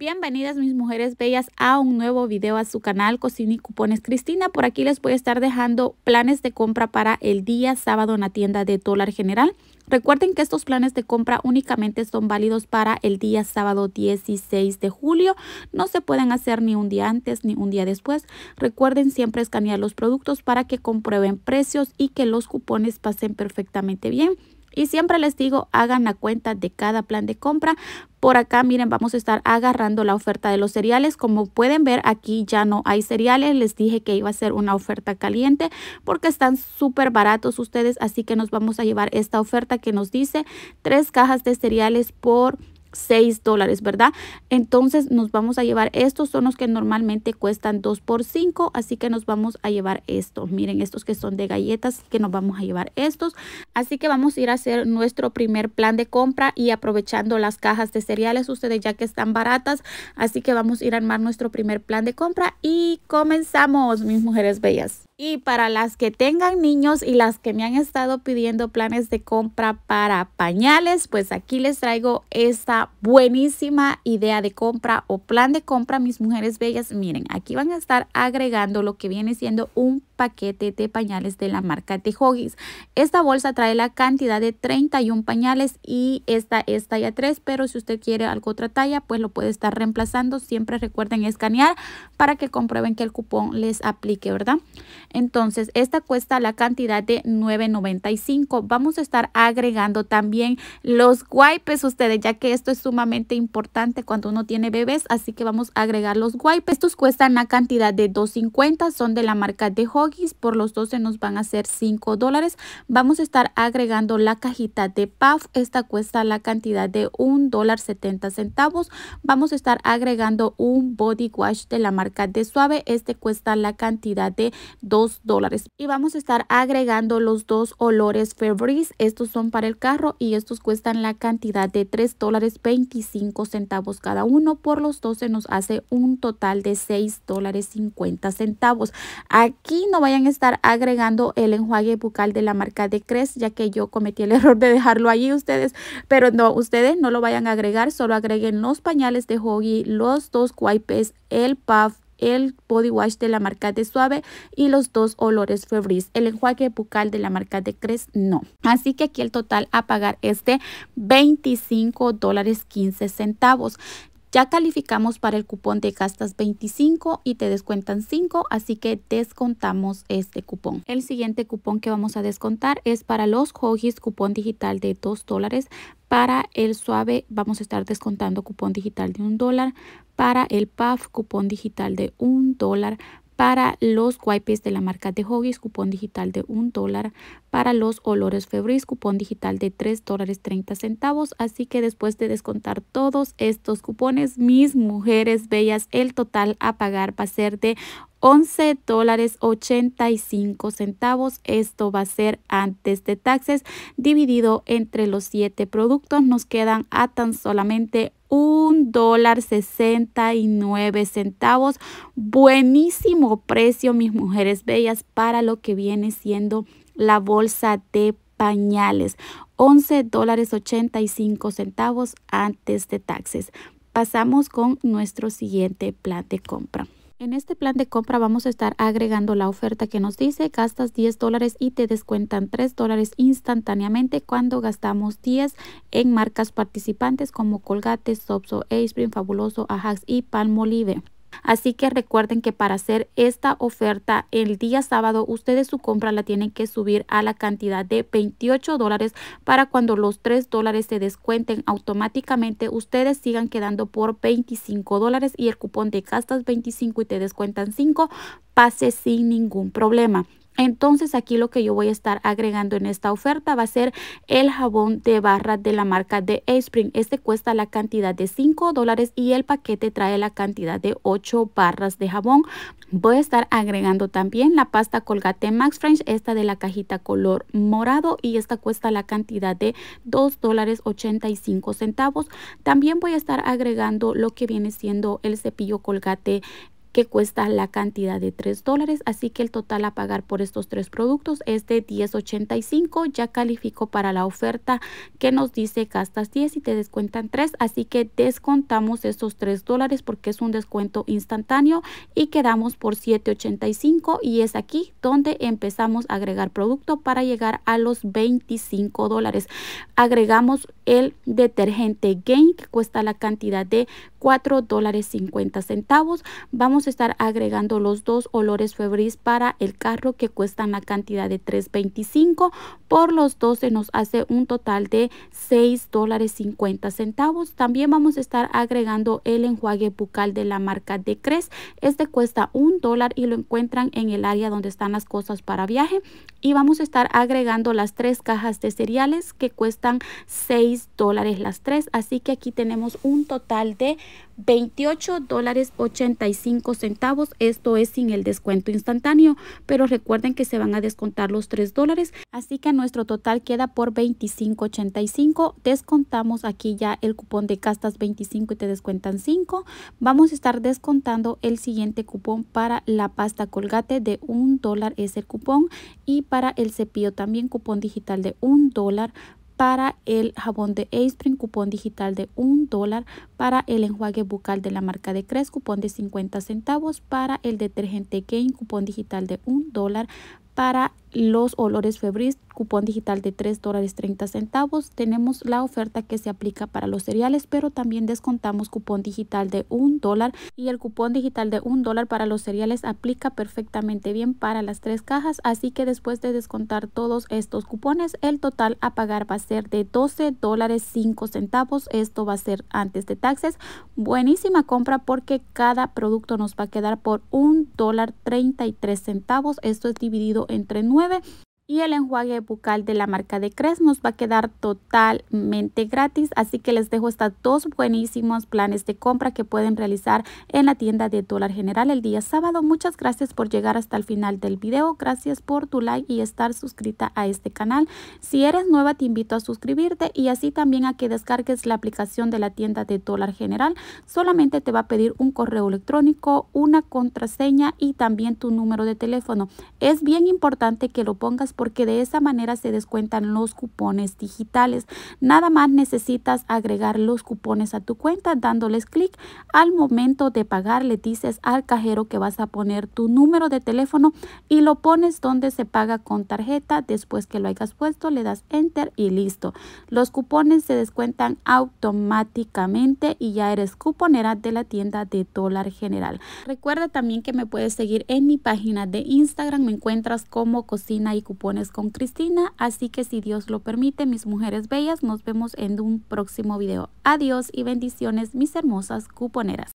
Bienvenidas mis mujeres bellas a un nuevo video a su canal Cocina y Cupones Cristina. Por aquí les voy a estar dejando planes de compra para el día sábado en la tienda de Dólar General. Recuerden que estos planes de compra únicamente son válidos para el día sábado 16 de julio. No se pueden hacer ni un día antes ni un día después. Recuerden siempre escanear los productos para que comprueben precios y que los cupones pasen perfectamente bien. Y siempre les digo, hagan la cuenta de cada plan de compra. Por acá, miren, vamos a estar agarrando la oferta de los cereales. Como pueden ver, aquí ya no hay cereales. Les dije que iba a ser una oferta caliente porque están súper baratos ustedes. Así que nos vamos a llevar esta oferta que nos dice tres cajas de cereales por 6 dólares, ¿verdad? Entonces nos vamos a llevar estos, son los que normalmente cuestan 2 por 5, así que nos vamos a llevar estos. Miren, estos que son de galletas, que nos vamos a llevar estos. Así que vamos a ir a hacer nuestro primer plan de compra y aprovechando las cajas de cereales, ustedes ya que están baratas, así que vamos a ir a armar nuestro primer plan de compra y comenzamos, mis mujeres bellas. Y para las que tengan niños y las que me han estado pidiendo planes de compra para pañales, pues aquí les traigo esta buenísima idea de compra o plan de compra, mis mujeres bellas. Miren, aquí van a estar agregando lo que viene siendo un paquete de pañales de la marca de Hoggies. Esta bolsa trae la cantidad de 31 pañales y esta es talla 3, pero si usted quiere algo otra talla, pues lo puede estar reemplazando. Siempre recuerden escanear para que comprueben que el cupón les aplique, ¿verdad? Entonces, esta cuesta la cantidad de 9.95. Vamos a estar agregando también los wipes ustedes, ya que esto es sumamente importante cuando uno tiene bebés, así que vamos a agregar los wipes. Estos cuestan la cantidad de 2.50, son de la marca de por los 12 nos van a hacer 5 dólares. Vamos a estar agregando la cajita de puff. Esta cuesta la cantidad de 1 dólar 70 centavos. Vamos a estar agregando un body wash de la marca de suave. Este cuesta la cantidad de 2 dólares. Y vamos a estar agregando los dos olores Febreze. Estos son para el carro y estos cuestan la cantidad de 3 dólares 25 centavos cada uno. Por los 12 nos hace un total de 6 dólares 50 centavos. Aquí no vayan a estar agregando el enjuague bucal de la marca de Crest, ya que yo cometí el error de dejarlo allí ustedes, pero no, ustedes no lo vayan a agregar, solo agreguen los pañales de Hoggy, los dos wipes, el puff, el body wash de la marca de Suave y los dos olores Febris. El enjuague bucal de la marca de Crest no. Así que aquí el total a pagar es de 25 dólares 15 centavos. Ya calificamos para el cupón de gastas 25 y te descuentan 5, así que descontamos este cupón. El siguiente cupón que vamos a descontar es para los Hoggies, cupón digital de 2 dólares. Para el suave vamos a estar descontando cupón digital de 1 dólar. Para el puff, cupón digital de 1 dólar. Para los wipes de la marca de Hoggies, cupón digital de 1 dólar para los olores febris, cupón digital de 3 dólares 30 centavos. Así que después de descontar todos estos cupones, mis mujeres bellas, el total a pagar va a ser de 11 dólares 85 centavos. Esto va a ser antes de taxes dividido entre los 7 productos. Nos quedan a tan solamente un dólar 69 centavos. Buenísimo precio, mis mujeres bellas, para lo que viene siendo la bolsa de pañales, 11 dólares centavos antes de taxes. Pasamos con nuestro siguiente plan de compra. En este plan de compra vamos a estar agregando la oferta que nos dice gastas 10 dólares y te descuentan 3 dólares instantáneamente cuando gastamos 10 en marcas participantes como Colgate, Sopso, Ace Fabuloso, Ajax y Palmolive. Así que recuerden que para hacer esta oferta el día sábado, ustedes su compra la tienen que subir a la cantidad de 28 dólares para cuando los 3 dólares se descuenten automáticamente, ustedes sigan quedando por 25 dólares y el cupón de castas 25 y te descuentan 5 pase sin ningún problema. Entonces aquí lo que yo voy a estar agregando en esta oferta va a ser el jabón de barra de la marca de a Este cuesta la cantidad de 5 dólares y el paquete trae la cantidad de 8 barras de jabón. Voy a estar agregando también la pasta Colgate Max French, esta de la cajita color morado y esta cuesta la cantidad de 2 dólares 85 centavos. También voy a estar agregando lo que viene siendo el cepillo Colgate que cuesta la cantidad de 3 dólares, así que el total a pagar por estos tres productos es de 10.85, ya calificó para la oferta que nos dice gastas 10 y te descuentan 3, así que descontamos estos 3 dólares porque es un descuento instantáneo y quedamos por 7.85 y es aquí donde empezamos a agregar producto para llegar a los 25 dólares. Agregamos el detergente Gain que cuesta la cantidad de $4.50. dólares centavos. Vamos a estar agregando los dos olores febris para el carro que cuestan la cantidad de 3.25 por los 12 nos hace un total de 6 dólares 50 centavos también vamos a estar agregando el enjuague bucal de la marca de Cres este cuesta un dólar y lo encuentran en el área donde están las cosas para viaje y vamos a estar agregando las tres cajas de cereales que cuestan 6 dólares las tres así que aquí tenemos un total de 28 dólares 85 centavos, esto es sin el descuento instantáneo, pero recuerden que se van a descontar los tres dólares, así que nuestro total queda por 25.85, descontamos aquí ya el cupón de castas 25 y te descuentan 5, vamos a estar descontando el siguiente cupón para la pasta colgate de un dólar es el cupón y para el cepillo también cupón digital de un dólar para el jabón de Aceprin, cupón digital de un dólar, para el enjuague bucal de la marca de Crest, cupón de 50 centavos, para el detergente Gain, cupón digital de un dólar, para los olores Febris, cupón digital de 3 dólares 30 centavos. Tenemos la oferta que se aplica para los cereales, pero también descontamos cupón digital de 1 dólar y el cupón digital de 1 dólar para los cereales aplica perfectamente bien para las tres cajas. Así que después de descontar todos estos cupones, el total a pagar va a ser de 12 dólares 5 centavos. Esto va a ser antes de taxes. Buenísima compra porque cada producto nos va a quedar por un dólar 33 centavos. Esto es dividido entre 9 nueve y el enjuague bucal de la marca de Crest nos va a quedar totalmente gratis. Así que les dejo estos dos buenísimos planes de compra que pueden realizar en la tienda de Dólar General el día sábado. Muchas gracias por llegar hasta el final del video. Gracias por tu like y estar suscrita a este canal. Si eres nueva te invito a suscribirte y así también a que descargues la aplicación de la tienda de Dólar General. Solamente te va a pedir un correo electrónico, una contraseña y también tu número de teléfono. Es bien importante que lo pongas porque de esa manera se descuentan los cupones digitales. Nada más necesitas agregar los cupones a tu cuenta dándoles clic. Al momento de pagar le dices al cajero que vas a poner tu número de teléfono y lo pones donde se paga con tarjeta. Después que lo hayas puesto le das enter y listo. Los cupones se descuentan automáticamente y ya eres cuponera de la tienda de dólar general. Recuerda también que me puedes seguir en mi página de Instagram. Me encuentras como cocina y cupones con Cristina. Así que si Dios lo permite, mis mujeres bellas, nos vemos en un próximo video. Adiós y bendiciones, mis hermosas cuponeras.